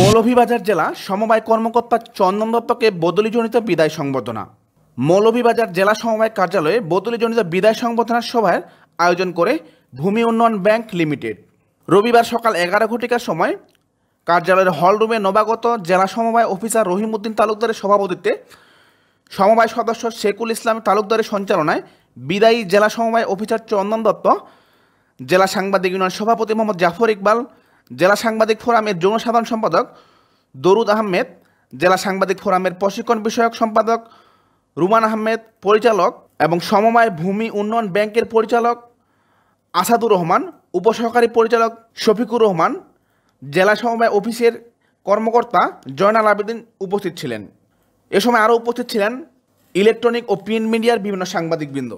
মৌলভীবাজার জেলা সমবায় কর্মকর্তা চন্দন দত্তকে বদলিজনিত বিদায় সংবর্ধনা মৌলভীবাজার জেলা সমবায় কার্যালয়ে বদলিজনিত বিদায় সংবর্ধনার সভায় আয়োজন করে ভূমি উন্নয়ন ব্যাংক লিমিটেড রবিবার সকাল এগারো ঘটিকার সময় কার্যালয়ের হলরুমে নবাগত জেলা সমবায় অফিসার রহিমউদ্দিন তালুকদারের সভাপতিত্বে সমবায় সদস্য শেখুল ইসলাম তালুকদারের সঞ্চালনায় বিদায়ী জেলা সমবায় অফিসার চন্দন দত্ত জেলা সাংবাদিক ইউনিয়ন সভাপতি মোহাম্মদ জাফর ইকবাল জেলা সাংবাদিক ফোরামের জনসাধারণ সম্পাদক দরুদ আহমেদ জেলা সাংবাদিক ফোরামের প্রশিক্ষণ বিষয়ক সম্পাদক রুমান আহমেদ পরিচালক এবং সমবায় ভূমি উন্নয়ন ব্যাংকের পরিচালক আসাদুর রহমান উপসহকারী পরিচালক শফিকুর রহমান জেলা সমবায় অফিসের কর্মকর্তা জয়নাল আবেদিন উপস্থিত ছিলেন এ সময় আরও উপস্থিত ছিলেন ইলেকট্রনিক ও প্রিন্ট মিডিয়ার বিভিন্ন সাংবাদিকবৃন্দ